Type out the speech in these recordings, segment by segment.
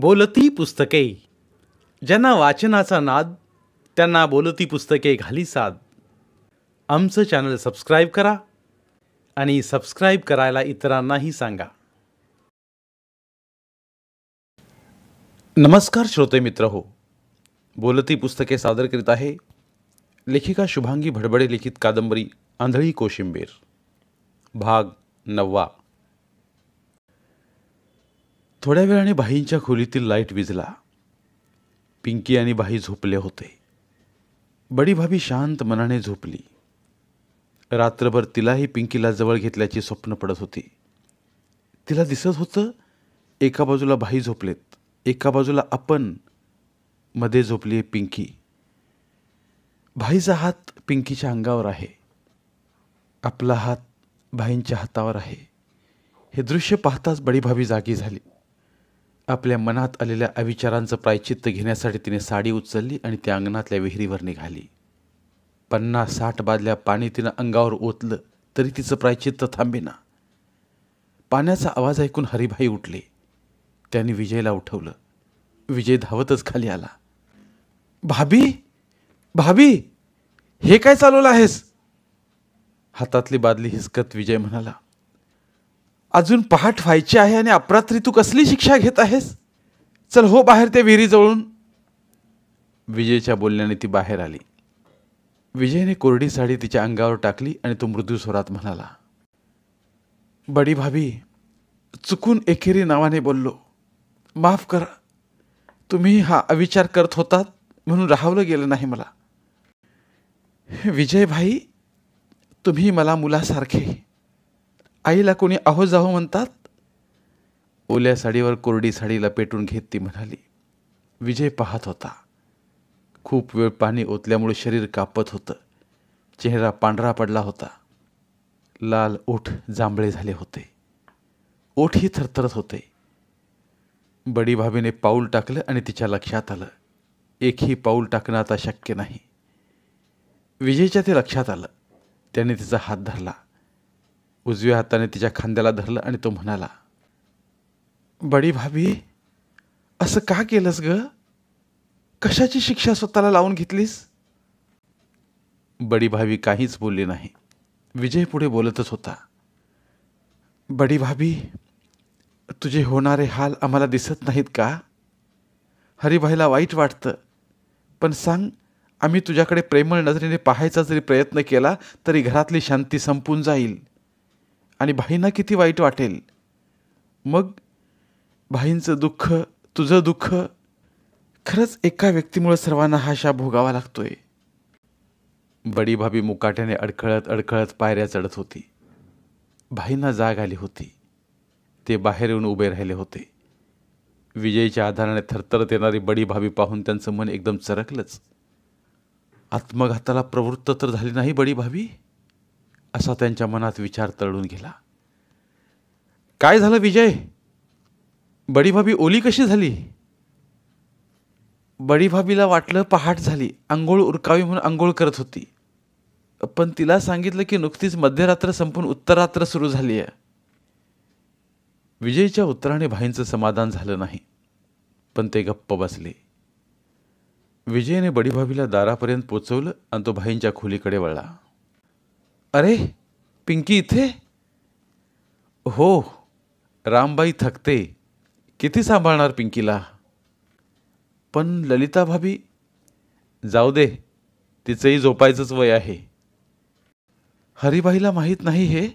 बोलती पुस्तके ज्यांना वाचनाचा नाद त्यांना बोलती पुस्तके घाली साद आमचं चॅनल सबस्क्राईब करा आणि सबस्क्राईब करायला इतरांनाही सांगा नमस्कार श्रोते मित्र हो बोलती पुस्तके सादर करीत आहे लेखिका शुभांगी भडबडे लिखित कादंबरी आंधळी कोशिंबीर भाग नववा थोड्या वेळाने भाईंच्या खोलीतील लाईट विजला पिंकी आणि भाई झोपले होते बडी भाभी शांत मनाने झोपली रात्रभर तिलाही पिंकीला जवळ घेतल्याची स्वप्न पडत होती तिला दिसत होतं एका बाजूला भाई झोपलेत एका बाजूला आपण मध्ये झोपली आहे पिंकी भाईचा हात पिंकीच्या अंगावर आहे आपला हात भाईंच्या हातावर आहे हे दृश्य पाहताच बडी भाभी जागी झाली आपल्या मनात आलेल्या अविचारांचं प्रायचित्त घेण्यासाठी तिने साडी उचलली आणि त्या अंगणातल्या विहिरीवर निघाली पन्नास साठ बादल्या पाणी तिनं अंगावर ओतलं तरी तिचं प्रायचित्त ना पाण्याचा आवाज ऐकून हरिभाई उठले त्यांनी विजयला उठवलं विजय धावतच खाली आला भाभी भाभी हे काय चालवलं आहेस हातातली बादली हिसकत विजय म्हणाला अजून पहाट व्हायची आहे आणि अपरात्री तू कसली शिक्षा घेत आहेस चल हो बाहेर त्या विहिरीजवळून विजयच्या बोलण्याने ती बाहेर आली विजयने कोरडी साडी तिच्या अंगावर टाकली आणि तो मृदू स्वरात म्हणाला बडी भाभी चुकून एकेरी नावाने बोललो माफ करा तुम्ही हा अविचार करत होतात म्हणून राहावलं गेलं नाही मला विजय भाई तुम्ही मला मुलासारखे आईला कोणी आहो जाहो म्हणतात ओल्या साडीवर कोरडी साडी लपेटून घेत ती म्हणाली विजय पाहत होता खूप वेळ पाणी ओतल्यामुळे शरीर कापत होतं चेहरा पांढरा पडला होता लाल ओठ जांभळे झाले होते ओठही थरथरत होते बडी भाभीने पाऊल टाकलं आणि तिच्या लक्षात आलं एकही पाऊल टाकणं आता शक्य नाही विजयच्या ते लक्षात आलं त्याने तिचा हात धरला उजव्या हाताने तिच्या खांद्याला धरलं आणि तो म्हणाला बडी भाभी असं का केलंस ग कशाची शिक्षा स्वतःला लावून घेतलीस बडी भाभी काहीच बोलली नाही विजय पुढे बोलतच होता बडी भाभी तुझे होणारे हाल आम्हाला दिसत नाहीत का हरिभाईला वाईट वाटतं पण सांग आम्ही तुझ्याकडे प्रेमळ नजरेने पाहायचा जरी प्रयत्न केला तरी घरातली शांती संपून जाईल आणि भाईंना किती वाईट वाटेल मग भाईंचं दुःख तुझं दुःख खरंच एका व्यक्तीमुळे सर्वांना हा शाप भोगावा लागतोय बडी भाभी मुकाट्याने अडखळत अडखळत पायऱ्या चढत होती भाईंना जाग आली होती ते बाहेर येऊन उभे राहिले होते विजयीच्या आधाराने थरथरत येणारी बडी भाभी पाहून त्यांचं मन एकदम चरकलंच आत्मघाताला प्रवृत्त तर झाली नाही बडी भाभी असा त्यांच्या मनात विचार तळून गेला काय झालं विजय बडी भाभी ओली कशी झाली बडी भाभीला वाटलं पहाट झाली आंघोळ उरकावी म्हणून आंघोळ करत होती पण तिला सांगितलं की नुकतीच मध्यरात्र संपून उत्तरात्र सुरू झाली आहे विजयच्या उत्तराने भाईंचं समाधान झालं नाही पण ते गप्प बसले विजयने बडीभाभीला दारापर्यंत पोचवलं आणि तो भाईंच्या खोलीकडे वळला अरे पिंकी इथे हो रामबाई थकते किती सांभाळणार पिंकीला पण ललिता भाभी जाऊ दे तिचंही झोपायचंच वय आहे हरिबाईला माहीत नाही हे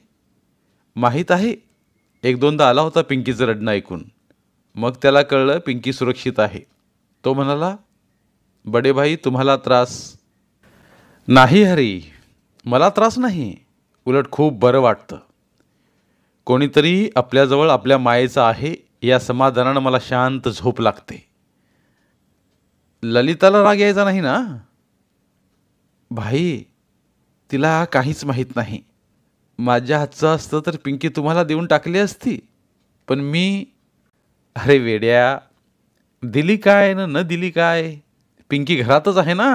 माहीत आहे एक दोनदा आला होता पिंकीचं रडणं ऐकून मग त्याला कळलं पिंकी सुरक्षित आहे तो म्हणाला भाई तुम्हाला त्रास नाही हरी मला त्रास नाही उलट खूप बरं वाटतं कोणीतरी आपल्याजवळ आपल्या मायेचं आहे या समाधानानं मला शांत झोप लागते ललिताला राग यायचा नाही ना भाई तिला काहीच माहीत नाही माझ्या हातचं असतं तर पिंकी तुम्हाला देऊन टाकली असती पण मी अरे वेड्या दिली काय ना न दिली काय पिंकी घरातच आहे ना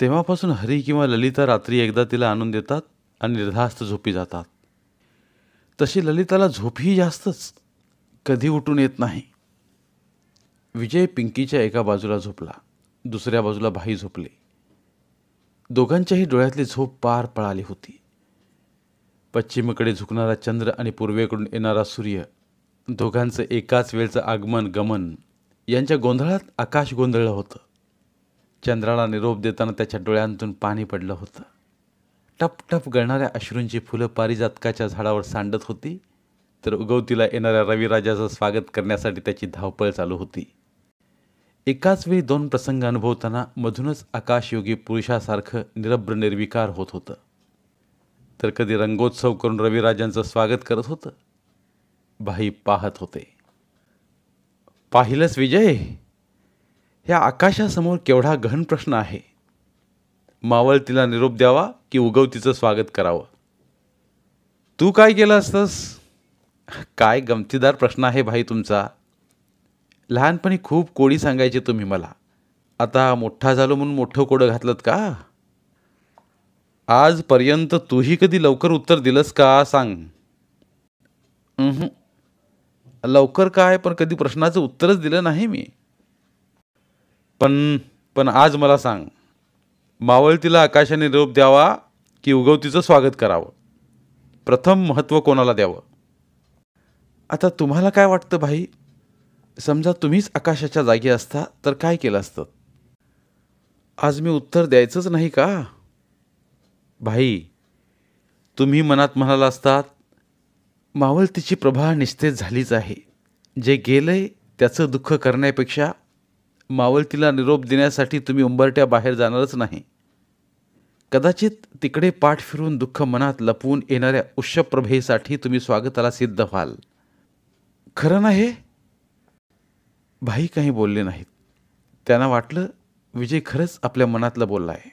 तेव्हापासून हरी किंवा ललिता रात्री एकदा तिला आणून देतात आणि निर्धास्त झोपी जातात तशी ललिताला झोपही जास्तच कधी उठून येत नाही विजय पिंकीच्या एका बाजूला झोपला दुसऱ्या बाजूला भाई झोपले दोघांच्याही डोळ्यातली झोप पार पळाली होती पश्चिमेकडे झुकणारा चंद्र आणि पूर्वेकडून येणारा सूर्य दोघांचं एकाच वेळचं आगमन गमन यांच्या गोंधळात आकाश गोंधळलं होतं चंद्राला निरोप देताना त्याच्या डोळ्यांतून पाणी पडलं होतं टप गळणाऱ्या अश्रूंची फुलं पारिजातकाच्या झाडावर सांडत होती तर उगवतीला येणाऱ्या रविराजाचं स्वागत करण्यासाठी त्याची धावपळ चालू होती एकाच वेळी दोन प्रसंग अनुभवताना मधूनच आकाशयोगी पुरुषासारखं निरभ्र निर्विकार होत होतं तर कधी रंगोत्सव करून रविराजांचं स्वागत करत होतं भाई पाहत होते पाहिलंच विजय ह्या आकाशासमोर केवढा गहन प्रश्न आहे मावळ तिला निरोप द्यावा की उगव तिचं स्वागत करावं तू काय केलं असतंस काय गमतीदार प्रश्न आहे भाई तुमचा लहानपणी खूप कोडी सांगायचे तुम्ही मला आता मोठा झालो म्हणून मोठं कोडं घातलं का आजपर्यंत तूही कधी लवकर उत्तर दिलंस का सांग लवकर काय पण कधी प्रश्नाचं उत्तरच दिलं नाही मी पण पण आज मला सांग मावळतीला आकाशाने रोप द्यावा की उगवतीचं स्वागत करावं प्रथम महत्त्व कोणाला द्यावं आता तुम्हाला काय वाटतं भाई समजा तुम्हीच आकाशाच्या जागी असता तर काय केलं असतं आज मी उत्तर द्यायचंच नाही का भाई तुम्ही मनात म्हणाला असतात मावळतीची प्रभा निस्तेज झालीच आहे जे गेलंय त्याचं दुःख करण्यापेक्षा मावळतीला निरोप देण्यासाठी तुम्ही उंबरट्या बाहेर जाणारच नाही कदाचित तिकडे पाठ फिरून दुःख मनात लपवून येणाऱ्या उष्यप्रभेसाठी तुम्ही स्वागताला सिद्ध व्हाल खरं नाही भाई काही बोलले नाहीत त्यांना वाटलं विजय खरंच आपल्या मनातलं बोलला आहे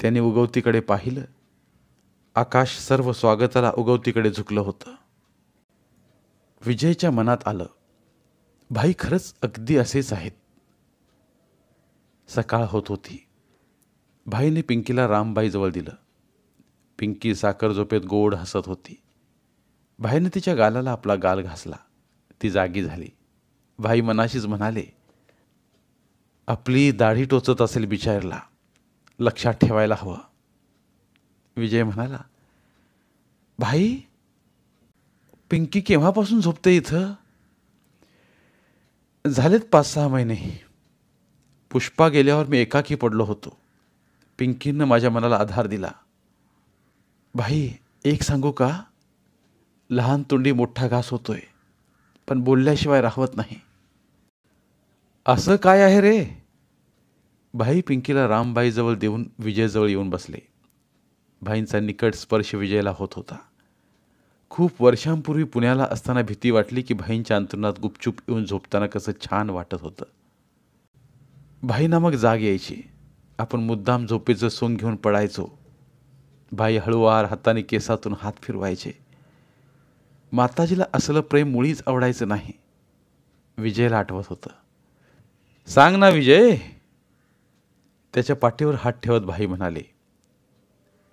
त्याने उगवतीकडे पाहिलं आकाश सर्व स्वागताला उगवतीकडे झुकलं होतं विजयच्या मनात आलं भाई खरंच अगदी असेच आहेत सकाळ होत होती भाईने पिंकीला रामबाईजवळ दिलं पिंकी साखर झोपेत गोड हसत होती भाईने तिच्या गालाला आपला गाल घासला ती जागी झाली भाई मनाशीच म्हणाले आपली दाढी टोचत असेल बिचारला लक्षात ठेवायला हवं विजय म्हणाला भाई पिंकी केव्हापासून झोपते इथं झालेत पाच सहा महिने पुष्पा गेल्यावर मी एकाकी पडलो होतो पिंकीनं माझ्या मनाला आधार दिला भाई एक सांगू का लहान तोंडी मोठा घास होतोय पण बोलल्याशिवाय राहत नाही असं काय आहे रे भाई पिंकीला रामबाईजवळ देऊन विजयजवळ येऊन बसले भाईंचा निकट स्पर्श विजयला होत होता खूप वर्षांपूर्वी पुण्याला असताना भीती वाटली की भाईंच्या अंतरुणात गुपचूप येऊन झोपताना कसं छान वाटत होतं भाई नामक जाग यायची आपण मुद्दाम झोपेचं सोंग घेऊन पडायचो भाई हळूवार हाताने केसातून हात फिरवायचे माताजीला असलं प्रेम मुळीच आवडायचं नाही विजयला आठवत होतं सांग ना विजय त्याच्या पाठीवर हात ठेवत भाई म्हणाले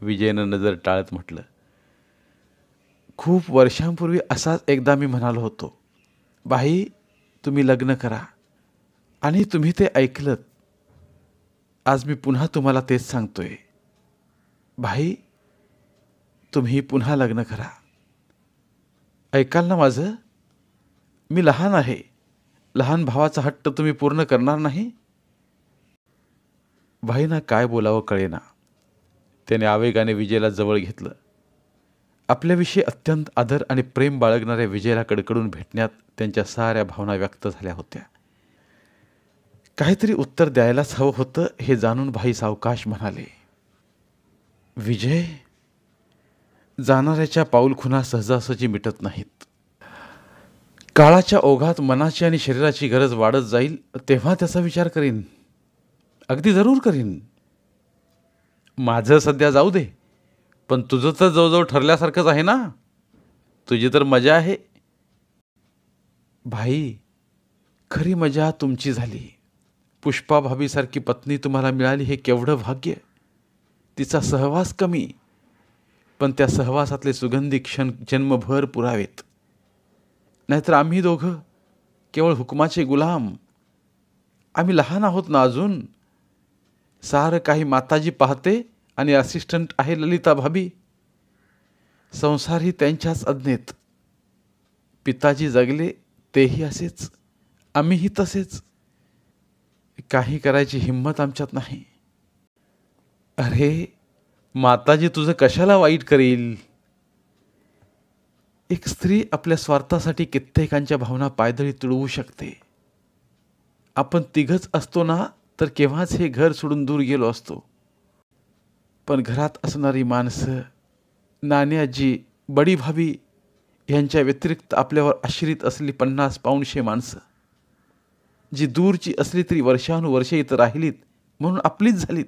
विजयनं नजर टाळत म्हटलं खूप वर्षांपूर्वी असाच एकदा मी म्हणालो होतो भाई तुम्ही लग्न करा आणि तुम्ही ते ऐकलं आज मी पुन्हा तुम्हाला तेच सांगतोय भाई तुम्ही पुन्हा लग्न करा ऐकाल ना माझं मी लहान आहे लहान भावाचा हट्ट तुम्ही पूर्ण करणार नाही भाईना काय बोलावं कळेना त्याने आवेगाने विजयला जवळ घेतलं आपल्याविषयी अत्यंत आदर आणि प्रेम बाळगणाऱ्या विजयला कडकडून भेटण्यात त्यांच्या साऱ्या भावना व्यक्त झाल्या होत्या काहीतरी उत्तर द्यायलाच हवं होतं हे जाणून भाई सावकाश म्हणाले विजय जाणाऱ्याच्या पाऊलखुना सहजासहजी मिटत नाहीत काळाच्या ओघात मनाची आणि शरीराची गरज वाढत जाईल तेव्हा त्याचा विचार करीन अगदी जरूर करीन माझं सध्या जाऊ दे पण तुझं तर जवळजवळ ठरल्यासारखंच आहे ना तुझी तर मजा आहे भाई खरी मजा तुमची झाली पुष्पा भाभीसारखी पत्नी तुम्हाला मिळाली हे केवढं भाग्य तिचा सहवास कमी पण त्या सहवासातले सुगंधी क्षण जन्मभर पुरावेत नाहीतर आम्ही दोघं केवळ हुकमाचे गुलाम आम्ही लहान आहोत ना अजून सारं काही माताजी पाहते आणि असिस्टंट आहे ललिता भाभी संसारही त्यांच्याच अज्ञेत पिताजी जगले तेही असेच आम्हीही तसेच काही करायची हिंमत आमच्यात नाही अरे माताजी तुझं कशाला वाईट करेल एक स्त्री आपल्या स्वार्थासाठी कित्येकांच्या भावना पायदळी तुडवू शकते आपण तिघच असतो ना तर केव्हाच हे घर सोडून दूर गेलो असतो पण घरात असणारी माणसं नाण्याजी बडी भाभी यांच्या व्यतिरिक्त आपल्यावर आश्रित असली पन्नास पाऊणशे माणसं जी दूरची असली तरी वर्षानुवर्षे इथं राहिलीत म्हणून आपलीच झालीत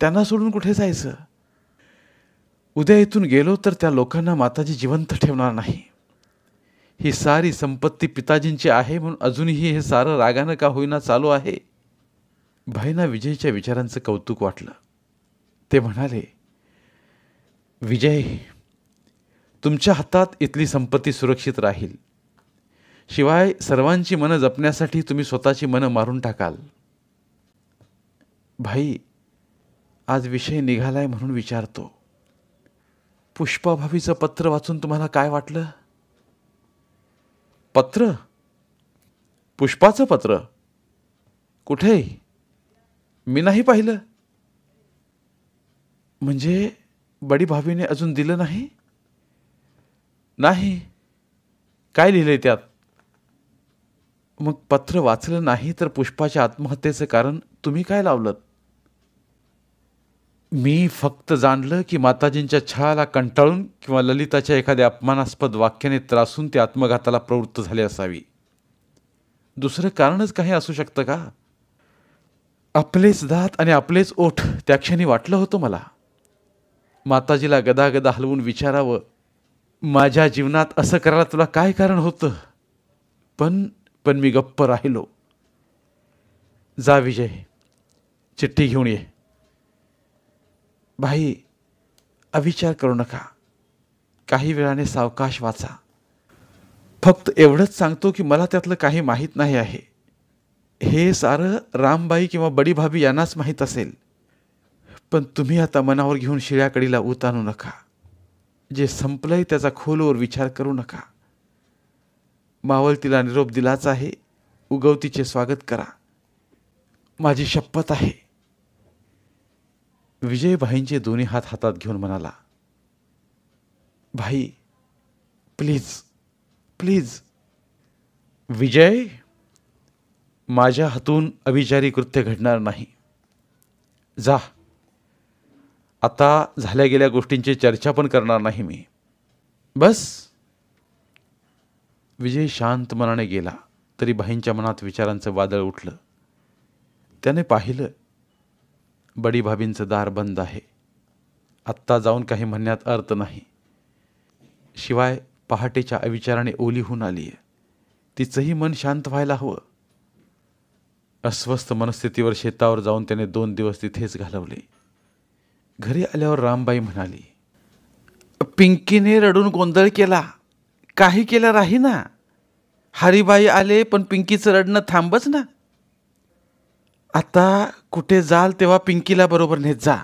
त्यांना सोडून कुठे जायचं उद्या इथून गेलो तर त्या लोकांना माताजी जिवंत ठेवणार नाही ही सारी संपत्ती पिताजींची आहे म्हणून अजूनही हे सारं रागानं का होईना चालू आहे भाईना विजयच्या विचारांचं कौतुक वाटलं ते म्हणाले विजय तुमच्या हातात इथली संपत्ती सुरक्षित राहील शिवाय सर्वांची मनं जपण्यासाठी तुम्ही स्वतःची मनं मारून टाकाल भाई आज विषय निघालाय म्हणून विचारतो पुष्पाभावीचं पत्र वाचून तुम्हाला काय वाटलं पत्र पुष्पाचं पत्र कुठे मी नाही पाहिलं म्हणजे बडी भावीने अजून दिलं नाही नाही काय लिहिलंय त्यात मग पत्र वाचलं नाही तर पुष्पाच्या आत्महत्येचं कारण तुम्ही काय लावलं मी फक्त जाणलं की माताजींच्या छळाला कंटाळून किंवा ललिताच्या एखाद्या अपमानास्पद वाक्याने त्रासून ते आत्मघाताला प्रवृत्त झाले असावी दुसरं कारणच काही असू शकतं का आपलेच दात आणि आपलेच ओठ त्या क्षणी वाटलं होतं मला माताजीला गदागदा हलवून विचारावं माझ्या जीवनात असं करायला तुला काय कारण होतं पण पण मी गप्प राहिलो जा विजय चिठ्ठी घेऊन ये भाई अविचार करू नका काही वेळाने सावकाश वाचा फक्त एवढंच सांगतो की मला त्यातलं काही माहीत नाही आहे हे सारं रामबाई किंवा बडी भाभी यांनाच माहीत असेल पण तुम्ही आता मनावर घेऊन शिळ्याकडीला उतारू नका जे संपलंय त्याचा खोलवर विचार करू नका मावल तिला निरोप दिलाच आहे उगवतीचे स्वागत करा माझी शपथ आहे विजयभाईंचे दोन्ही हात हातात घेऊन म्हणाला भाई प्लीज प्लीज विजय माझ्या हातून अविचारी कृत्य घडणार नाही जा आता झाल्या गेल्या गोष्टींची चर्चा पण करणार नाही मी बस विजय शांत मनाने गेला तरी बाईंच्या मनात विचारांचं वादळ उठलं त्याने पाहिलं बडी भाभींचं दार बंद आहे आत्ता जाऊन काही म्हणण्यात अर्थ नाही शिवाय पहाटेच्या अविचाराने ओली होऊन आली आहे तिचंही मन शांत व्हायला हवं अस्वस्थ मनस्थितीवर शेतावर जाऊन त्याने दोन दिवस तिथेच घालवले घरी आल्यावर रामबाई म्हणाली पिंकीने रडून गोंधळ केला काही केलं राही ना हरीबाई आले पण पिंकीचं रडणं थांबच ना आता कुठे जाल तेव्हा पिंकीला बरोबर नेत जा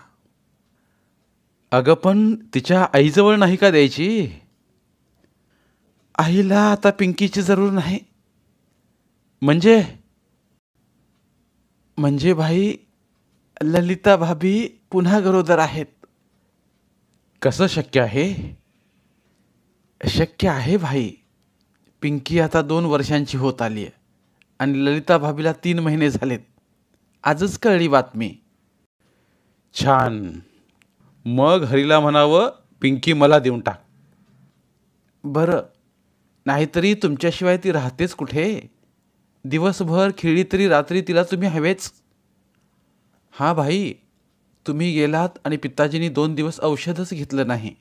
अगं पण तिच्या आईजवळ नाही का द्यायची आईला आता पिंकीची जरूर नाही म्हणजे म्हणजे भाई ललिता भाभी पुन्हा गरोदर आहेत कसं शक्य आहे अशक्य आहे भाई पिंकी आता दोन वर्षांची होत आली आहे आणि ललिता भाभीला तीन महिने झालेत आजच कळली बातमी छान मग हरीला म्हणावं पिंकी मला देऊन टाक बरं नाहीतरी तुमच्याशिवाय ती राहतेच कुठे दिवसभर खेळी तरी रात्री तिला तुम्ही हवेच हां भाई तुम्ही गेलात आणि पिताजीनी दोन दिवस औषधच घेतलं नाही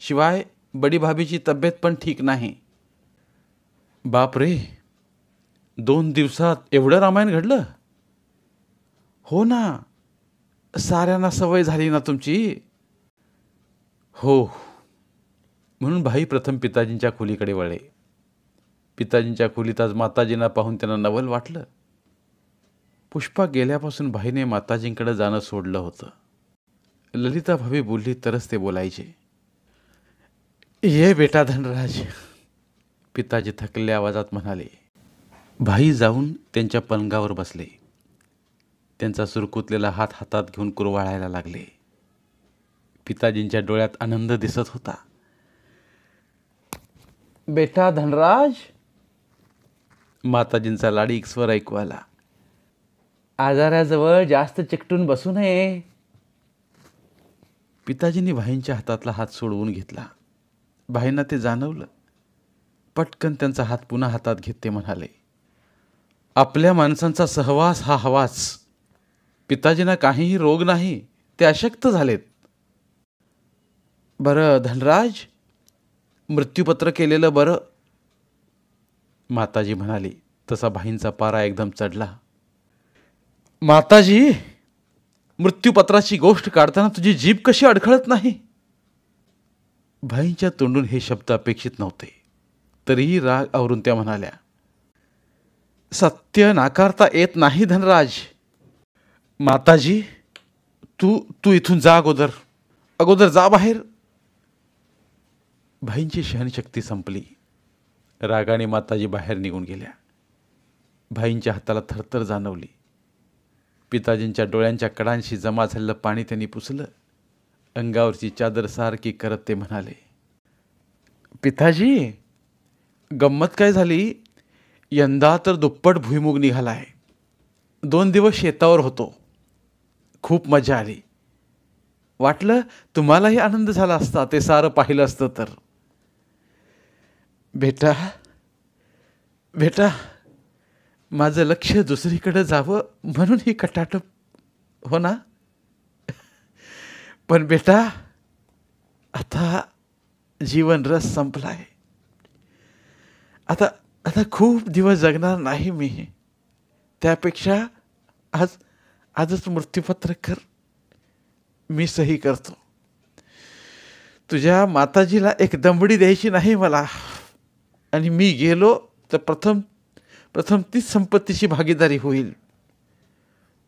शिवाय बडी भाभीची तब्येत पण ठीक नाही बाप रे दोन दिवसात एवढं रामायण घडलं हो ना साऱ्यांना सवय झाली ना तुमची हो म्हणून भाई प्रथम पिताजींच्या खोलीकडे वळले पिताजींच्या खोलीत आज माताजींना पाहून त्यांना नवल वाटलं पुष्पा गेल्यापासून भाईने माताजींकडे जाणं सोडलं होतं ललिता भाभी बोलली तरच ते बोलायचे ये बेटा धनराज पिताजी थकले आवाजात म्हणाले भाई जाऊन त्यांच्या पलंगावर बसले त्यांचा सुरकुतलेला हात हातात घेऊन कुरवाळायला लागले पिताजींच्या डोळ्यात आनंद दिसत होता बेटा धनराज माताजींचा लाडी स्वर ऐकू आला आजाराजवळ जास्त चिकटून बसू नये पिताजींनी भाईंच्या हातातला हात सोडवून घेतला भाईंना ते जाणवलं पटकन त्यांचा हात पुन्हा हातात घेत ते म्हणाले आपल्या माणसांचा सहवास हा हवाच पिताजींना काहीही रोग नाही ते अशक्त झालेत बरं धनराज मृत्यूपत्र केलेलं बरं माताजी म्हणाली तसा भाईंचा पारा एकदम चढला माताजी मृत्यूपत्राची गोष्ट काढताना तुझी जीभ कशी अडखळत नाही भाईंच्या तोंडून हे शब्द अपेक्षित नव्हते तरीही राग आवरून त्या म्हणाल्या सत्य नाकारता येत नाही धनराज माताजी तू तू इथून जा अगोदर अगोदर जा बाहेर भाईंची सहनशक्ती संपली रागाने माताजी बाहेर निघून गेल्या भाईंच्या हाताला थरथर जाणवली पिताजींच्या डोळ्यांच्या कडांशी जमा झालेलं पाणी त्यांनी पुसलं अंगावरची चादर सारखी करत ते म्हणाले पिताजी गंमत काय झाली यंदा तर दुप्पट भुईमुग निघाला आहे दोन दिवस शेतावर होतो खूप मजा आली वाटलं तुम्हालाही आनंद झाला असता ते सारं पाहिलं असतं तर बेटा बेटा माझं लक्ष दुसरीकडं जावं म्हणून ही कटाटप हो ना पण बेटा आता जीवन रस संपला आहे आता आता खूप दिवस जगणार नाही मी त्यापेक्षा आज आजच मृत्यूपत्र कर मी सही करतो तुझ्या माताजीला एक दंबडी द्यायची नाही मला आणि मी गेलो तर प्रथम प्रथम तीच संपत्तीची भागीदारी होईल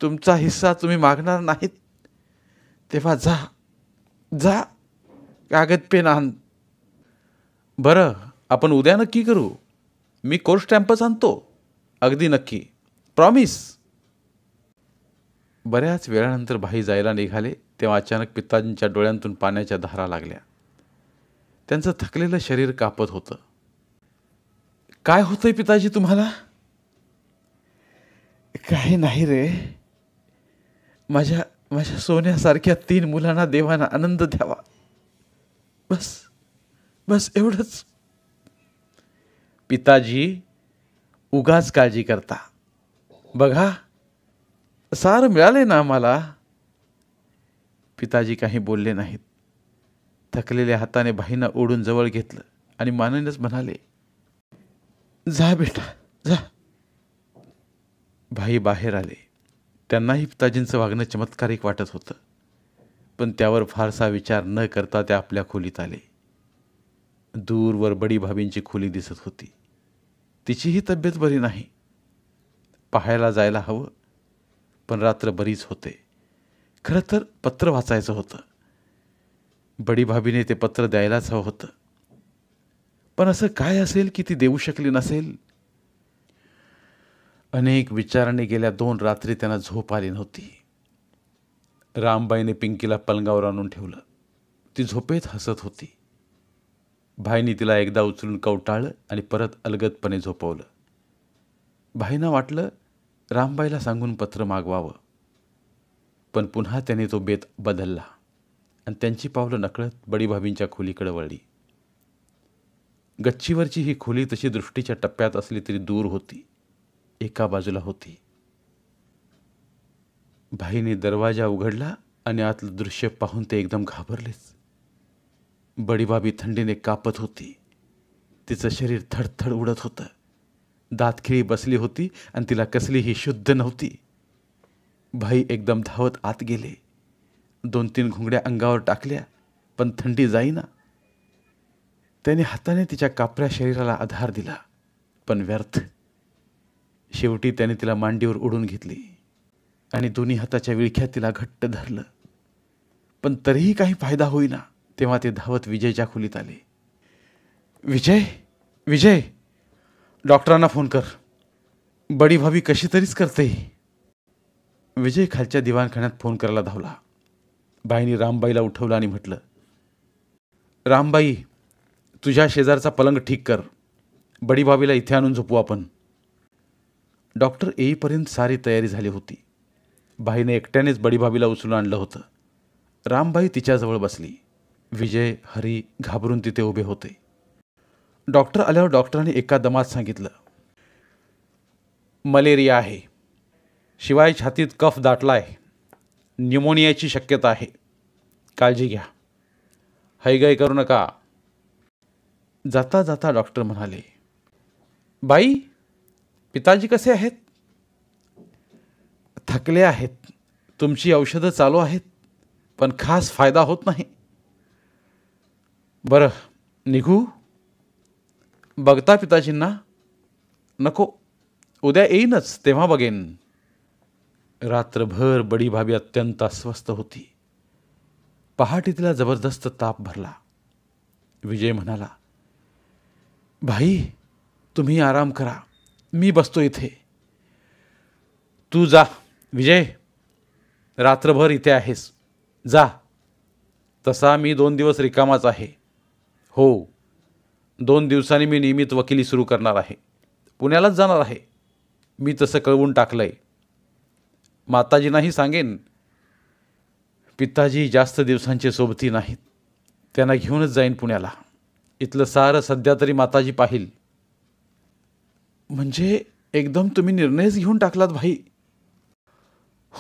तुमचा हिस्सा तुम्ही मागणार नाहीत तेव्हा जा जा कागद पेन आण बरं आपण उद्या नक्की करू मी कोर्स स्टॅम्पच आणतो अगदी नक्की प्रॉमिस बऱ्याच वेळानंतर भाई जायला निघाले तेव्हा अचानक पिताजींच्या डोळ्यांतून पाण्याच्या धारा लागल्या त्यांचं थकलेलं शरीर कापत होतं काय होतंय पिताजी तुम्हाला काही नाही रे माझ्या माझ्या सोन्यासारख्या तीन मुलांना देवाना आनंद द्यावा बस बस एवढंच पिताजी उगाच काळजी करता बघा सार मिळाले ना आम्हाला पिताजी काही बोलले नाहीत थकलेल्या हाताने भाईना ओढून जवळ घेतलं आणि मानेनच म्हणाले जा बेटा जा भाई बाहेर आले त्यांनाही पिताजींचं वागणं चमत्कारिक वाटत होतं पण त्यावर फारसा विचार न करता त्या आपल्या खोलीत आले दूरवर बडी भाबींची खोली दिसत होती तिचीही तब्येत बरी नाही पाहायला जायला हवं पण रात्र बरीच होते खरं तर पत्र वाचायचं होतं बडी भाबीने ते पत्र द्यायलाच हवं होतं पण असं काय असेल की ती देऊ शकली नसेल अनेक विचाराने गेल्या दोन रात्री त्यांना झोप आली नव्हती रामबाईने पिंकीला पलंगावर आणून ठेवलं ती झोपेत हसत होती भाईनी तिला एकदा उचलून कवटाळलं आणि परत अलगदपणे झोपवलं भाईना वाटलं रामबाईला सांगून पत्र मागवावं पण पुन्हा त्याने तो बेत बदलला आणि त्यांची पावलं नकळत बडीभाबींच्या खोलीकडे वळली गच्चीवरची ही खोली तशी दृष्टीच्या टप्प्यात असली तरी दूर होती एका बाजूला होती भाईने दरवाजा उघडला आणि आतलं दृश्य पाहून ते एकदम घाबरलेच बडीबाबी थंडीने कापत होती तिचं शरीर थडथड उडत होतं दातखिळी बसली होती आणि तिला कसलीही शुद्ध नव्हती भाई एकदम धावत आत गेले दोन तीन घुंगड्या अंगावर टाकल्या पण थंडी जाईना त्याने हाताने तिच्या कापऱ्या शरीराला आधार दिला पण व्यर्थ शेवटी त्याने तिला मांडीवर उडून घेतली आणि दोन्ही हाताच्या विळख्या तिला घट्ट धरलं पण तरीही काही फायदा होईना तेव्हा ते धावत विजयच्या खोलीत आले विजय विजय डॉक्टरांना फोन कर बडी भाभी कशी तरीच करते विजय खालच्या दिवाणखान्यात फोन करायला धावला बाईने रामबाईला उठवलं आणि म्हटलं रामबाई तुझ्या शेजारचा पलंग ठीक कर बडी भाभीला इथे आणून झोपू आपण डॉक्टर येईपर्यंत सारी तयारी झाली होती बाईने एकट्यानेच बडीभाबीला उचलून आणलं होतं रामबाई तिच्याजवळ बसली विजय हरी घाबरून तिथे उभे होते डॉक्टर आल्यावर डॉक्टरांनी एका दमात सांगितलं मलेरिया आहे शिवाय छातीत कफ दाटला आहे न्युमोनियाची शक्यता आहे काळजी घ्या हैगय करू नका जाता जाता डॉक्टर म्हणाले बाई पिताजी कसे आहेत थकले आहेत तुमची औषधं चालू आहेत पण खास फायदा होत नाही बरं निघू बघता पिताजींना नको उद्या येईनच तेव्हा बघेन रात्रभर बडी भाभी अत्यंत अस्वस्थ होती पहाटे तिला जबरदस्त ताप भरला विजय म्हणाला भाई तुम्ही आराम करा मी बसतो इथे तू जा विजय रात्रभर इथे आहेस जा तसा मी दोन दिवस रिकामाच आहे हो दोन दिवसांनी मी नियमित वकिली सुरू करणार आहे पुण्यालाच जाणार आहे मी तसं कळवून टाकलं आहे माताजींनाही सांगेन पिताजी जास्त दिवसांचे सोबती नाहीत त्यांना घेऊनच जाईन पुण्याला इथलं सारं सध्या तरी माताजी पाहिल म्हणजे एकदम तुम्ही निर्णयच घेऊन टाकलात भाई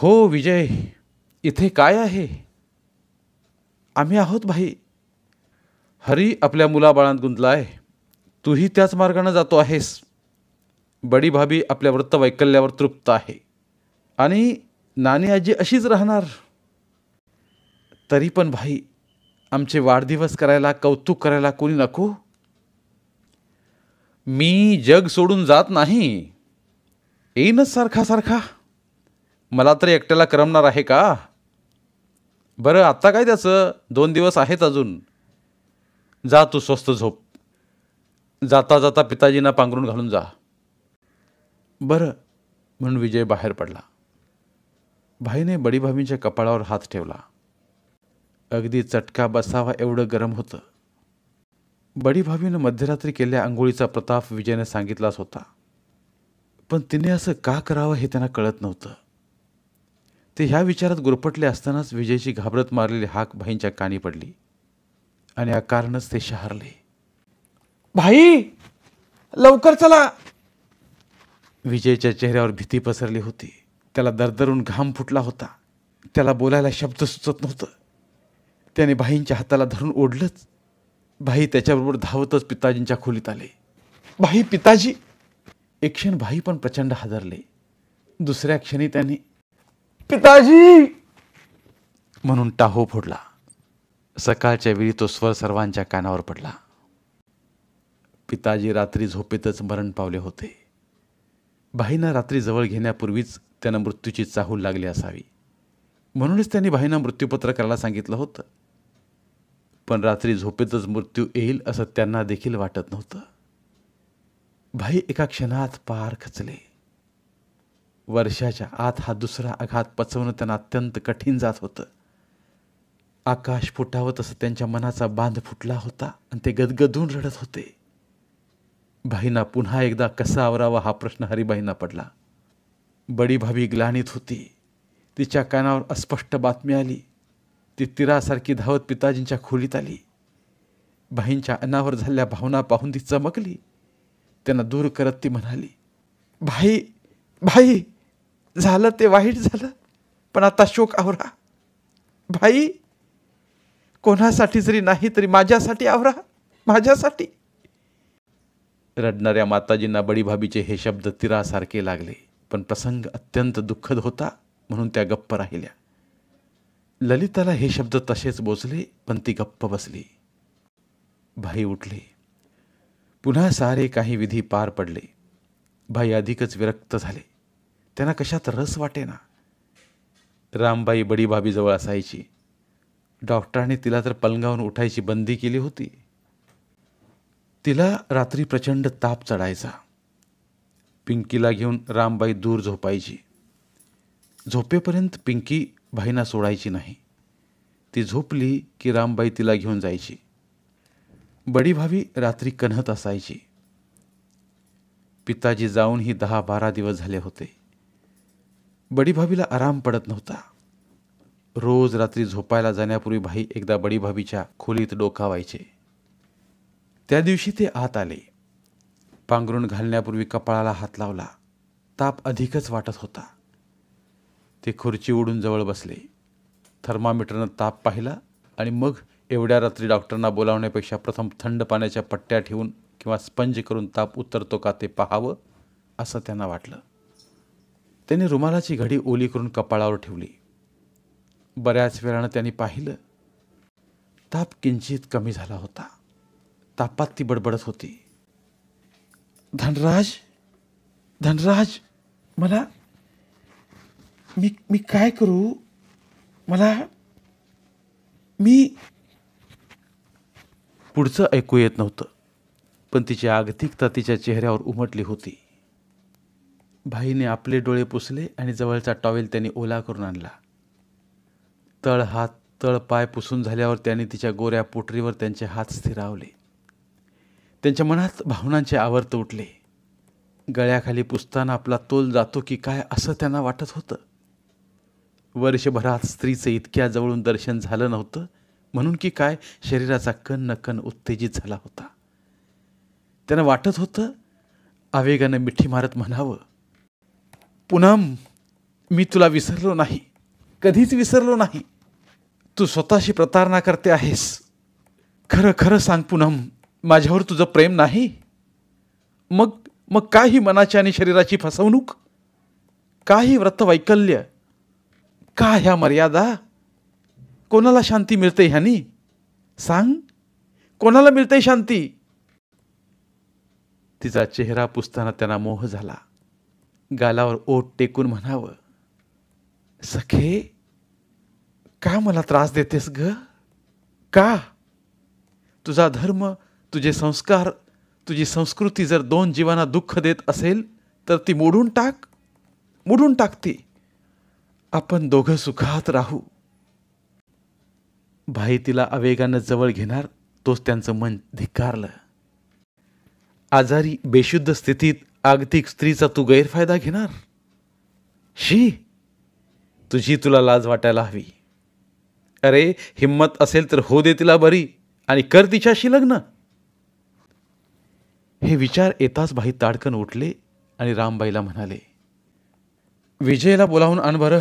हो विजय इथे काय आहे आम्ही आहोत भाई हरी आपल्या मुलाबाळांत गुंतला आहे तूही त्याच मार्गानं जातो आहेस बडी भाभी आपल्या वृत्त वैकल्यावर तृप्त आहे आणि नानी आजी अशीच राहणार तरी पण भाई आमचे वाढदिवस करायला कौतुक करायला कोणी नको मी जग सोडून जात नाही येईनच सारखा सारखा मला तर एकट्याला करमणार आहे का बरं आत्ता काय त्याचं दोन दिवस आहेत अजून जा तू स्वस्त झोप जाता जाता पिताजींना पांघरून घालून जा बरं म्हणून विजय बाहेर पडला भाईने बडीभावींच्या कपाळावर हात ठेवला अगदी चटका बसावा एवढं गरम होतं बडीभावीनं मध्यरात्री केलेल्या आंघोळीचा प्रताप विजयने सांगितलाच होता पण तिने असं का करावं हे त्यांना कळत नव्हतं ते ह्या विचारात गुरपटले असतानाच विजयची घाबरत मारलेली हाक भाईंच्या कानी पडली आणि या अकारणच ते शहरले भाई लवकर चला विजयच्या चेहऱ्यावर भीती पसरली होती त्याला दरदरून घाम फुटला होता त्याला बोलायला शब्द सुचत नव्हतं त्याने भाईंच्या हाताला धरून ओढलंच भाई त्याच्याबरोबर धावतच पिताजींच्या खोलीत आले भाई पिताजी एक क्षण भाई पण प्रचंड हादरले दुसऱ्या क्षणी त्यांनी पिताजी म्हणून टाहो फोडला सकाळच्या वेळी तो स्वर सर्वांच्या कानावर पडला पिताजी रात्री झोपेतच मरण पावले होते भाईंना रात्री जवळ घेण्यापूर्वीच त्यांना मृत्यूची चाहूल लागली असावी म्हणूनच त्यांनी भाईंना मृत्यूपत्र करायला सांगितलं होतं पण रात्री झोपेतच मृत्यू येईल असं त्यांना देखील वाटत नव्हतं भाई एका क्षणात पार खचले वर्षाच्या आत हा दुसरा आघात पचवणं त्यांना अत्यंत कठीण जात होतं आकाश फुटावं तसं त्यांच्या मनाचा बांध फुटला होता आणि ते गदगदून रडत होते भाईंना पुन्हा एकदा कसा आवरावा हा प्रश्न हरिबाईंना पडला बडी भावी ग्लानीत होती तिच्या कानावर अस्पष्ट बातमी आली ती तिरासारखी धावत पिताजींच्या खोलीत आली बाईंच्या अन्नावर झालेल्या भावना पाहून ती चमकली त्यांना दूर करत ती म्हणाली भाई भाई झालं ते वाईट झालं पण आता शोक आवरा भाई कोणासाठी जरी नाही तरी माझ्यासाठी आवरा माझ्यासाठी रडणाऱ्या माताजींना बडीभाबीचे हे शब्द तिरासारखे लागले पण प्रसंग अत्यंत दुःखद होता म्हणून त्या गप्प राहिल्या ललिताला हे शब्द तसेच बोचले पण ती गप्प बसली भाई उठले पुन्हा सारे काही विधी पार पडले भाई अधिकच विरक्त झाले त्यांना कशात रस वाटेना रामबाई बडीभाबीजवळ असायची डॉक्टरांनी तिला तर पलंगावून उठायची बंदी केली होती तिला रात्री प्रचंड ताप चढायचा पिंकीला घेऊन रामबाई दूर झोपायची झोपेपर्यंत पिंकी भाईना सोडायची नाही ती झोपली की रामबाई तिला घेऊन जायची बडी भावी रात्री कन्हत असायची पिताजी जाऊन ही दहा बारा दिवस झाले होते बडी भावीला आराम पडत नव्हता रोज रात्री झोपायला जाण्यापूर्वी भाई एकदा बडी भाभीच्या खोलीत डोकावायचे त्या दिवशी ते आत आले पांघरून घालण्यापूर्वी कपाळाला हात लावला ताप अधिकच वाटत होता ते खुर्ची उडून जवळ बसले थर्मामीटरनं ताप पाहिला आणि मग एवढ्या रात्री डॉक्टरांना बोलावण्यापेक्षा प्रथम थंड पाण्याच्या पट्ट्या ठेवून किंवा स्पंज करून ताप उतरतो का ते पाहावं असं त्यांना वाटलं त्याने रुमालाची घडी ओली करून कपाळावर ठेवली बऱ्याच वेळानं त्यांनी पाहिलं ताप किंचित कमी झाला होता तापात ती बडबडत होती धनराज धनराज मला मी मी काय करू मला मी पुढचं ऐकू येत नव्हतं पण तिची आगतिकता तिच्या चेहऱ्यावर उमटली होती भाईने आपले डोळे पुसले आणि जवळचा टॉवेल त्याने ओला करून आणला तळ हात तळ पाय पुसून झाल्यावर त्याने तिच्या गोऱ्या पोटरीवर त्यांचे हात स्थिरावले त्यांच्या मनात भावनांचे आवर्त उठले गळ्याखाली पुसताना आपला तोल जातो की काय असं त्यांना वाटत होतं वर्षभरात स्त्रीचं इतक्या जवळून दर्शन झालं नव्हतं म्हणून की काय शरीराचा कण कण उत्तेजित झाला होता त्यानं वाटत होतं आवेगानं मिठी मारत म्हणावं पुन्हा मी तुला विसरलो नाही कधीच विसरलो नाही तू स्वतःशी प्रतारणा करते आहेस खरं खरं सांग पुनम माझ्यावर तुझं प्रेम नाही मग मग काही मनाची आणि शरीराची फसवणूक काही व्रतवैकल्य का ह्या मर्यादा कोणाला शांती मिळते ह्यानी सांग कोणाला मिळते शांती तिचा चेहरा पुसताना त्यांना मोह झाला गालावर ओठ टेकून म्हणावं सखे का मला त्रास देतेस ग का तुझा धर्म तुझे संस्कार तुझी संस्कृती जर दोन जीवांना दुःख देत असेल तर ती मोडून टाक मोडून टाकते आपण दोघं सुखात राहू भाई तिला आवेगानं जवळ घेणार तोच त्यांचं मन धिक्कारलं आजारी बेशुद्ध स्थितीत आगतिक स्त्रीचा तू गैरफायदा घेणार शी तुझी तुला लाज वाटायला हवी अरे हिम्मत असेल तर हो दे तिला बरी आणि कर तिच्याशी लग्न हे विचार येताच भाई ताडकन उठले आणि रामबाईला म्हणाले विजयला बोलावून आण बरं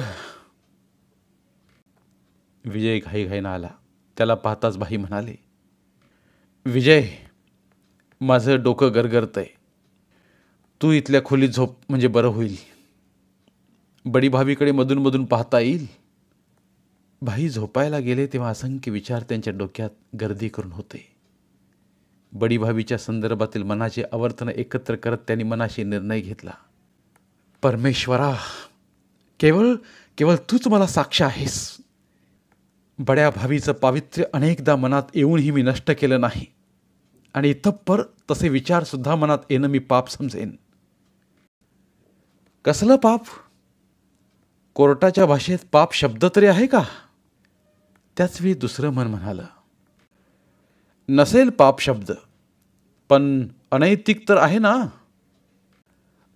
विजय घाईघाईना आला त्याला पाहताच भाई म्हणाले विजय माझं डोकं आहे तू इथल्या खोलीत झोप म्हणजे बरं होईल बडी भावीकडे मधूनमधून पाहता येईल भाई झोपायला गेले तेव्हा असंख्य विचार त्यांच्या डोक्यात गर्दी करून होते बडी भावीच्या संदर्भातील मनाचे आवर्तन एकत्र करत त्यांनी मनाशी निर्णय घेतला परमेश्वरा केवळ केवळ तूच मला साक्ष आहेस बड्या भावीचं पावित्र्य अनेकदा मनात येऊनही मी नष्ट केलं नाही आणि इथप्पर तसे विचारसुद्धा मनात येणं मी पाप समजेन कसलं पाप कोर्टाच्या भाषेत पाप शब्द तरी आहे का त्याच वेळी दुसरं मन म्हणालं नसेल पाप शब्द पण अनैतिक तर आहे ना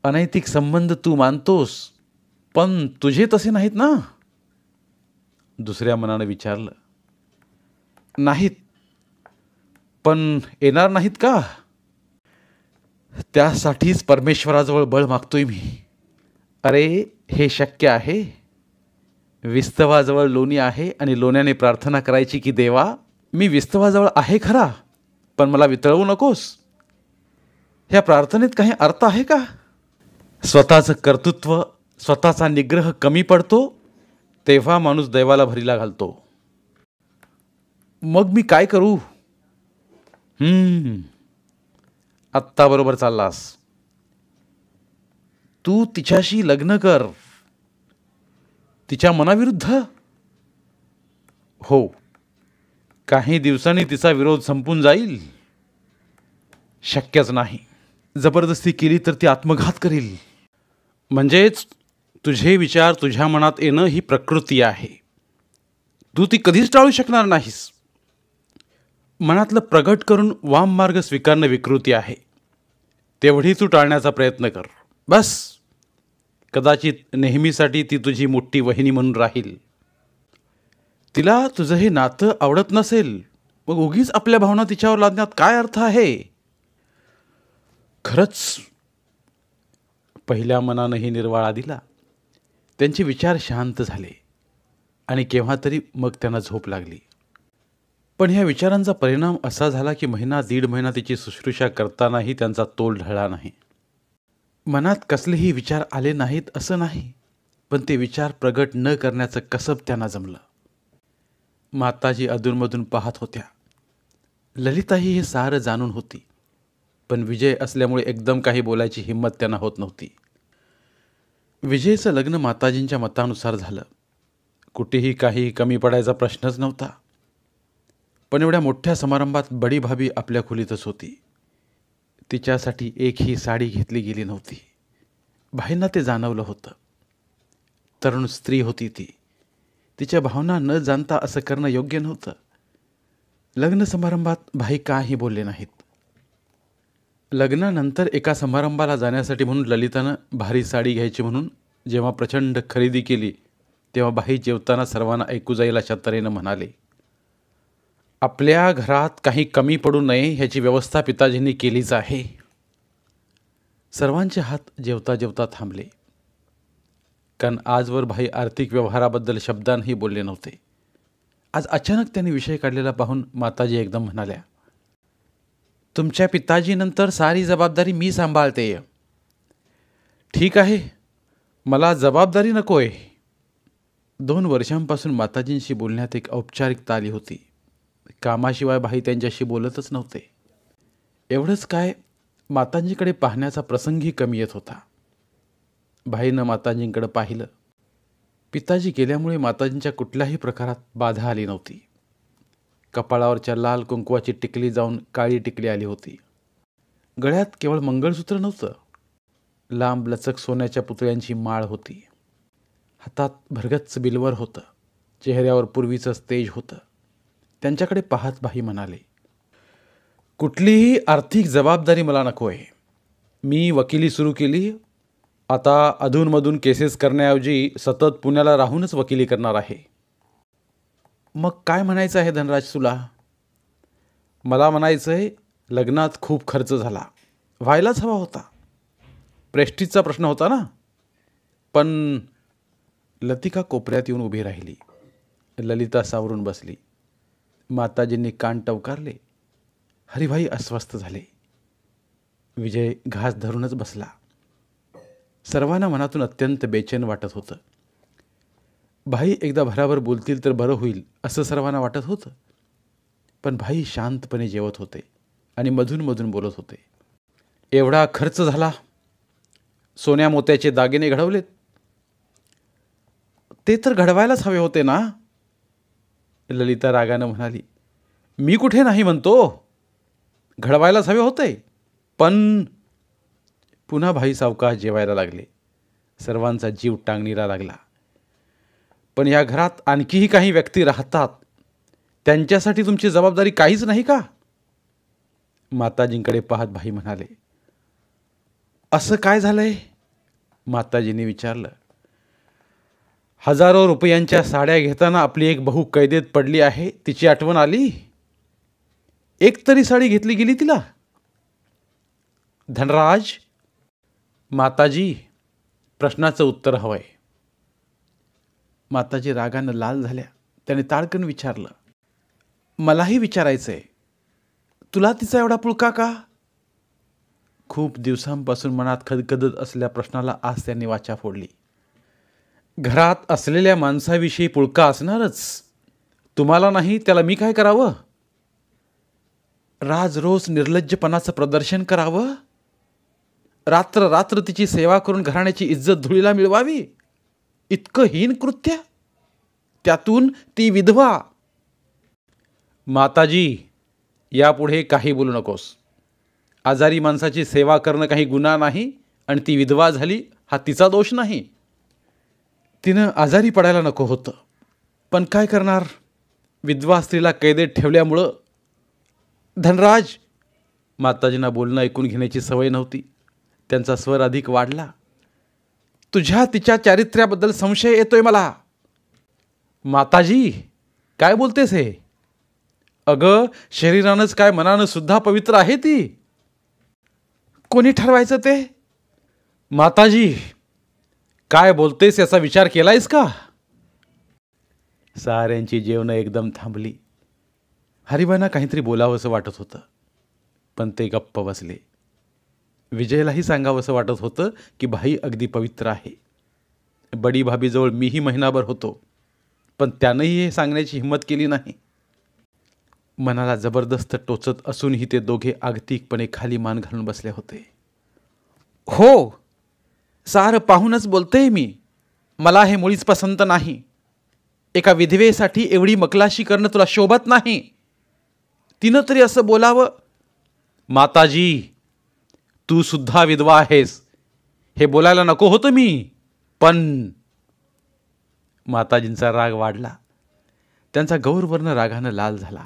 अनैतिक संबंध तू मानतोस पण तुझे तसे नाहीत ना दुसऱ्या मनानं विचारलं नाहीत पण येणार नाहीत का त्यासाठीच परमेश्वराजवळ बळ मागतोय मी अरे हे शक्य आहे विस्तवाजवळ लोणी आहे आणि लोण्याने प्रार्थना करायची की देवा मी विस्तवाजवळ आहे खरा पण मला वितळवू नकोस ह्या प्रार्थनेत काही अर्थ आहे का स्वतःचं कर्तृत्व स्वतःचा निग्रह कमी पडतो तेव्हा माणूस दैवाला भरीला घालतो मग मी काय करू आत्ता बरोबर चाललास तू तिच्याशी लग्न कर तिच्या मनाविरुद्ध हो काही दिवसांनी तिचा विरोध संपून जाईल शक्यच नाही जबरदस्ती केली तर ती आत्मघात करेल म्हणजेच तुझे विचार तुझ्या मनात येणं ही प्रकृती आहे तू ती कधीच टाळू शकणार नाहीस मनातलं प्रगट करून वाम मार्ग स्वीकारणं विकृती आहे तेवढी तू टाळण्याचा प्रयत्न कर बस कदाचित नेहमीसाठी ती तुझी मोठी वहिनी म्हणून राहील तिला तुझं हे नातं आवडत नसेल मग उगीच आपल्या भावना तिच्यावर लादण्यात काय अर्थ आहे खरंच पहिल्या मनानं ही निर्वाळा दिला त्यांचे विचार शांत झाले आणि केव्हा तरी मग त्यांना झोप लागली पण ह्या विचारांचा परिणाम असा झाला की महिना दीड महिना तिची शुश्रूषा करतानाही त्यांचा तोल ढळला नाही मनात कसलेही विचार आले नाहीत असं नाही पण ते विचार प्रगट न करण्याचं कसब त्यांना जमलं माताजी अधूनमधून पाहत होत्या ललिताही हे सारं जाणून होती पण विजय असल्यामुळे एकदम काही बोलायची हिंमत त्यांना होत नव्हती विजयचं लग्न माताजींच्या मतानुसार झालं कुठेही काही कमी पडायचा प्रश्नच नव्हता पण एवढ्या मोठ्या समारंभात बडी भाभी आपल्या खोलीतच होती तिच्यासाठी एकही साडी घेतली गेली नव्हती भाईंना ते जाणवलं होतं तरुण स्त्री होती ती तिच्या भावना न जाणता असं करणं योग्य नव्हतं लग्न समारंभात भाई काही बोलले नाहीत लग्नानंतर एका समारंभाला जाण्यासाठी म्हणून ललितानं भारी साडी घ्यायची म्हणून जेव्हा प्रचंड खरेदी केली तेव्हा बाई जेवताना सर्वांना ऐकू जाईल अशा तऱ्हेनं म्हणाले आपल्या घरात काही कमी पडू नये ह्याची व्यवस्था पिताजींनी केलीच आहे सर्वांचे हात जेवता जेवता थांबले कारण आजवर भाई आर्थिक व्यवहाराबद्दल शब्दांही बोलले नव्हते आज अचानक त्यांनी विषय काढलेला पाहून माताजी एकदम म्हणाल्या तुमच्या पिताजीनंतर सारी जबाबदारी मी सांभाळते ठीक आहे मला जबाबदारी नको आहे दोन वर्षांपासून माताजींशी बोलण्यात एक औपचारिकता आली होती कामाशिवाय भाई त्यांच्याशी बोलतच नव्हते एवढंच काय माताजीकडे पाहण्याचा प्रसंगही कमी येत होता भाईनं माताजींकडे पाहिलं पिताजी गेल्यामुळे माताजींच्या कुठल्याही प्रकारात बाधा आली नव्हती कपाळावरच्या लाल कुंकुवाची टिकली जाऊन काळी टिकली आली होती गळ्यात केवळ मंगळसूत्र नव्हतं लांब लचक सोन्याच्या पुतळ्यांची माळ होती हातात भरगच्च बिलवर होतं चेहऱ्यावर पूर्वीचंच तेज होतं त्यांच्याकडे पाहत बाई म्हणाले कुठलीही आर्थिक जबाबदारी मला नको आहे मी वकिली सुरू केली आता अधूनमधून केसेस करण्याऐवजी सतत पुण्याला राहूनच वकिली करणार आहे मग काय म्हणायचं आहे धनराज तुला मला म्हणायचं आहे लग्नात खूप खर्च झाला व्हायलाच हवा होता प्रेस्टिजचा प्रश्न होता ना पण लतिका कोपऱ्यात येऊन उभी राहिली ललिता सावरून बसली माताजींनी कान टवकारले हरिभाई अस्वस्थ झाले विजय घास धरूनच बसला सर्वांना मनातून अत्यंत बेचैन वाटत होतं भाई एकदा भराभर बोलतील तर बरं होईल असं सर्वांना वाटत होतं पण भाई शांतपणे जेवत होते आणि मधूनमधून बोलत होते एवढा खर्च झाला सोन्या मोत्याचे दागिने घडवलेत ते तर घडवायलाच हवे होते ना ललिता रागानं म्हणाली मी कुठे नाही म्हणतो घडवायलाच हवे होते पण पुन्हा भाई सावकाश जेवायला लागले सर्वांचा जीव टांगणीला लागला पण या घरात आणखीही काही व्यक्ती राहतात त्यांच्यासाठी तुमची जबाबदारी काहीच नाही का माताजींकडे पाहत भाई म्हणाले असं काय झालंय माताजींनी विचारलं हजारो रुपयांच्या साड्या घेताना आपली एक बहु कैदेत पडली आहे तिची आठवण आली एक तरी साडी घेतली गेली तिला धनराज माताजी प्रश्नाचं उत्तर हवंय माताजी रागानं लाल झाल्या त्याने ताळकन विचारलं मलाही विचारायचं आहे तुला तिचा एवढा पुळका का खूप दिवसांपासून मनात खदखदत असलेल्या प्रश्नाला आज त्यांनी वाचा फोडली घरात असलेल्या माणसाविषयी पुळका असणारच तुम्हाला नाही त्याला मी काय करावं राज रोज निर्लज्जपणाचं प्रदर्शन करावं रात्र रात्र तिची सेवा करून घराण्याची इज्जत धुळीला मिळवावी इतकं हीन कृत्य त्यातून ती विधवा माताजी यापुढे काही बोलू नकोस आजारी माणसाची सेवा करणं काही गुन्हा नाही आणि ती विधवा झाली हा तिचा दोष नाही तिनं आजारी पडायला नको होतं पण काय करणार विधवा स्त्रीला कैदेत ठेवल्यामुळं धनराज माताजींना बोलणं ऐकून घेण्याची सवय नव्हती त्यांचा स्वर अधिक वाढला तुझ्या तिच्या चारित्र्याबद्दल संशय येतोय मला माताजी काय बोलतेस हे अगं शरीरानंच काय मनानं सुद्धा पवित्र आहे ती कोणी ठरवायचं ते माताजी काय बोलतेस याचा विचार केलायस का साऱ्यांची जेवणं एकदम थांबली हरिबांना काहीतरी असं वाटत होतं पण ते गप्प बसले विजयलाही सांगावं असं वाटत होतं की भाई अगदी पवित्र आहे बडी भाभीजवळ मीही महिनाभर होतो पण त्यानंही हे सांगण्याची हिंमत केली नाही मनाला जबरदस्त टोचत असूनही ते दोघे आगतिकपणे खाली मान घालून बसले होते हो सार पाहूनच बोलते मी मला हे मुळीच पसंत नाही एका विधवेसाठी एवढी मकलाशी करणं तुला शोभत नाही तिनं तरी असं बोलावं माताजी तू सुद्धा विधवा आहेस हे बोलायला नको होतं मी पण माताजींचा राग वाढला त्यांचा गौरवर्ण रागानं लाल झाला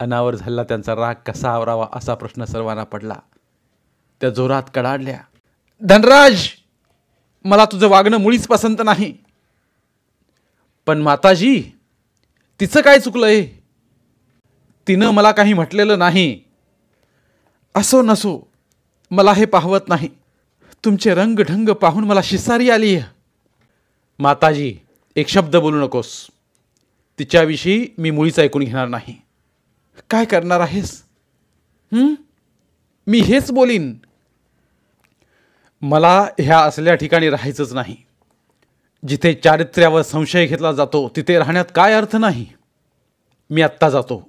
अनावर झाला त्यांचा राग कसा आवरावा असा प्रश्न सर्वांना पडला त्या जोरात कडाडल्या धनराज मला तुझं वागणं मुळीच पसंत नाही पण माताजी तिचं काय चुकलंय तिनं मला काही म्हटलेलं नाही असो नसो मला हे पाहवत नाही तुमचे रंगढंग पाहून मला शिसारी आली माताजी एक शब्द बोलू नकोस तिच्याविषयी मी मुळीच ऐकून घेणार नाही काय करणार आहेस मी हेच बोलीन मला ह्या असल्या ठिकाणी राहायचंच नाही जिथे चारित्र्यावर संशय घेतला जातो तिथे राहण्यात काय अर्थ नाही मी आत्ता जातो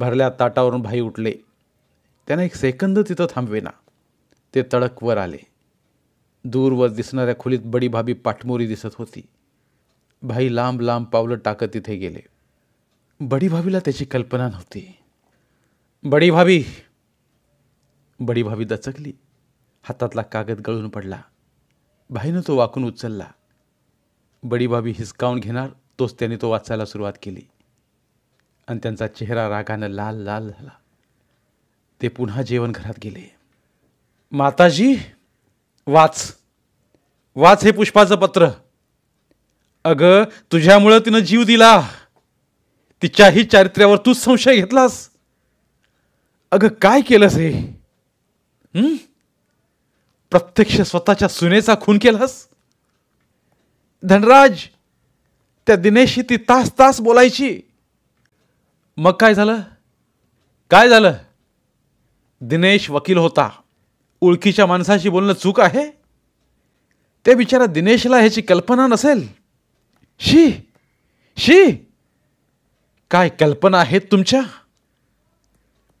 भरल्या ताटावरून भाई उठले त्यांना एक सेकंद तिथं थांबवेना ते तडक वर आले दूरवर दिसणाऱ्या खोलीत बडी भाभी पाठमोरी दिसत होती भाई लांब लांब पावलं टाकत तिथे गेले बडी भाभीला त्याची कल्पना नव्हती बडी भाभी बडी भाभी दचकली हातातला कागद गळून पडला भाईनं तो वाकून उचलला बडी भाभी हिसकावून घेणार तोच त्याने तो वाचायला सुरुवात केली आणि त्यांचा चेहरा रागानं लाल लाल झाला ते पुन्हा जेवण घरात गेले माताजी वाच वाच हे पुष्पाचं पत्र अग तुझ्यामुळं तिनं जीव दिला तिच्याही चारित्र्यावर तूच संशय घेतलास अग काय केलंस हे प्रत्यक्ष स्वतःच्या सुनेचा खून केलास धनराज त्या दिनेशी ती तास तास बोलायची मग काय झालं काय झालं दिनेश वकील होता ओळखीच्या माणसाशी बोलणं चूक आहे ते बिचारा दिनेशला ह्याची कल्पना नसेल शी शी काय कल्पना आहेत तुमच्या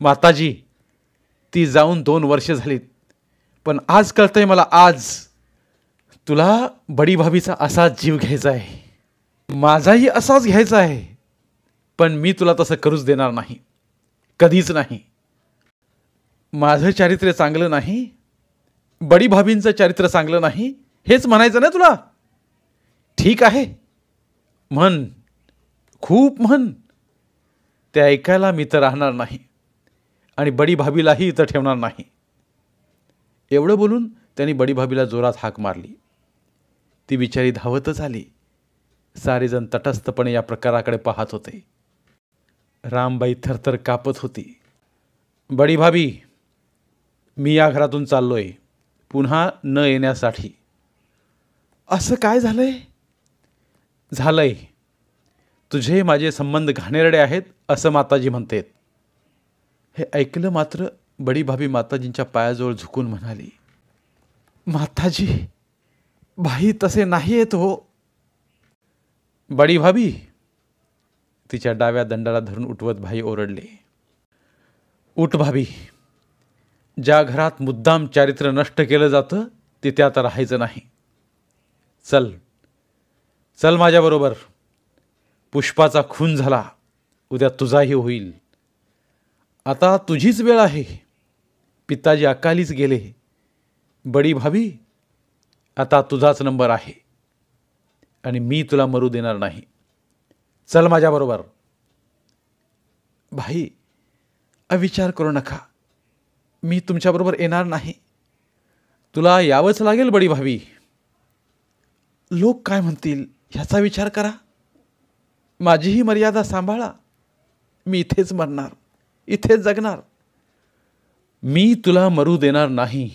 माताजी ती जाऊन दोन वर्ष झालीत पण आज कळतंय मला आज तुला बडी भाभीचा असाच जीव घ्यायचा आहे माझाही असाच घ्यायचा आहे पण मी तुला तसं करूच देणार नाही कधीच नाही माझं चारित्र्य चांगलं नाही बडी भाबींचं चारित्र्य चांगलं नाही हेच म्हणायचं ना तुला ठीक आहे म्हण खूप म्हण ते ऐकायला मी तर राहणार नाही आणि बडी भाबीलाही इथं ठेवणार नाही एवढं बोलून त्यांनी बडी भाबीला जोरात हाक मारली ती बिचारी धावतच आली सारेजण तटस्थपणे या प्रकाराकडे पाहत होते रामबाई थरथर कापत होती बडी भाभी मी या घरातून चाललो आहे पुन्हा न येण्यासाठी असं काय झालं आहे झालं आहे तुझे माझे संबंध घाणेरडे आहेत असं माताजी म्हणते हे ऐकलं मात्र बडी भाभी माताजींच्या पायाजवळ झुकून म्हणाली माताजी भाई तसे नाही येत हो बडी भाभी तिच्या डाव्या दंडाला धरून उठवत भाई ओरडले उठ भाभी ज्या घरात मुद्दाम चारित्र्य नष्ट केलं जातं ते त्यात राहायचं नाही चल चल माझ्याबरोबर पुष्पाचा खून झाला उद्या तुझाही होईल आता तुझीच वेळ आहे पिताजी अकालीच गेले बडी भाभी आता तुझाच नंबर आहे आणि मी तुला मरू देणार नाही चल माझ्याबरोबर भाई अविचार करू नका मी तुमच्याबरोबर येणार नाही तुला यावंच लागेल बडी भावी लोक काय म्हणतील ह्याचा विचार करा माझीही मर्यादा सांभाळा मी इथेच मरणार इथेच जगणार मी तुला मरू देणार नाही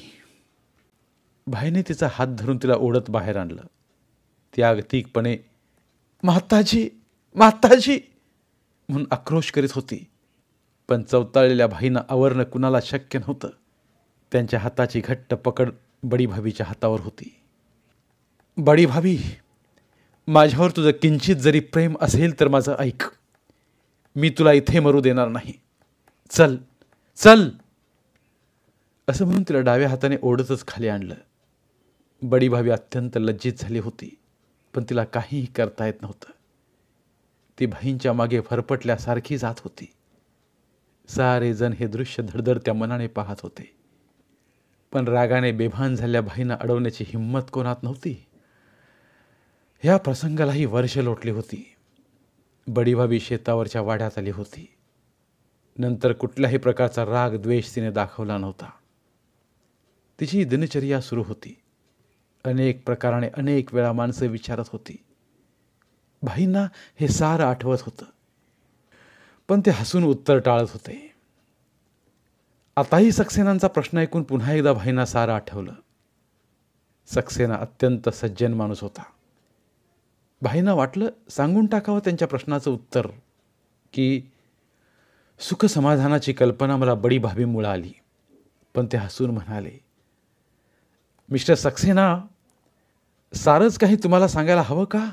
भाईने तिचा हात धरून तिला ओढत बाहेर आणलं ती आगतिकपणे माताजी माताजी म्हणून आक्रोश करीत होती पण चवताळलेल्या भाईनं आवरणं कुणाला शक्य नव्हतं त्यांच्या हाताची घट्ट पकड बडीभाबीच्या हातावर होती भाभी माझ्यावर तुझं किंचित जरी प्रेम असेल तर माझं ऐक मी तुला इथे मरू देणार नाही चल चल असं म्हणून तिला डाव्या हाताने ओढतच खाली आणलं बडीभावी अत्यंत लज्जित झाली होती पण तिला काहीही करता येत नव्हतं ती भाईंच्या मागे फरपटल्यासारखी जात होती सारेजण हे दृश्य धडधडत्या मनाने पाहत होते पण रागाने बेभान झाल्या भाईना अडवण्याची हिंमत कोणात नव्हती ह्या प्रसंगालाही वर्ष लोटली होती बडीभाबी शेतावरच्या वाड्यात आली होती नंतर कुठल्याही प्रकारचा राग द्वेष तिने दाखवला नव्हता तिची दिनचर्या सुरू होती अनेक प्रकाराने अनेक वेळा माणसं विचारत होती भाईंना हे सारं आठवत होतं पण ते हसून उत्तर टाळत होते आताही सक्सेनांचा प्रश्न ऐकून पुन्हा एकदा भाईंना सारं आठवलं सक्सेना अत्यंत सज्जन माणूस होता भाईंना वाटलं सांगून टाकावं त्यांच्या प्रश्नाचं उत्तर की सुखसमाधानाची कल्पना मला बडी भाभीमुळं आली पण ते हसून म्हणाले मिस्टर सक्सेना सारंच काही तुम्हाला सांगायला हवं का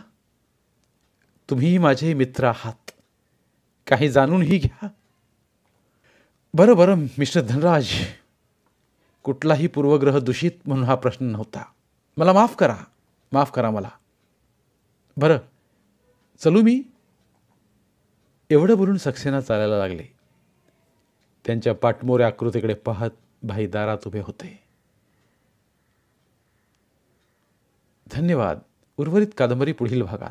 तुम्हीही माझे मित्र आहात काही जाणूनही घ्या बरं बरं मिस्टर धनराज कुठलाही पूर्वग्रह दूषित म्हणून हा प्रश्न नव्हता मला माफ करा माफ करा मला बरं चलू मी एवढं बोलून सक्सेना चालायला लागले त्यांच्या पाटमोऱ्या आकृतीकडे पाहत भाई दारात उभे होते धन्यवाद उर्वरित कादंबरी पुढील भागात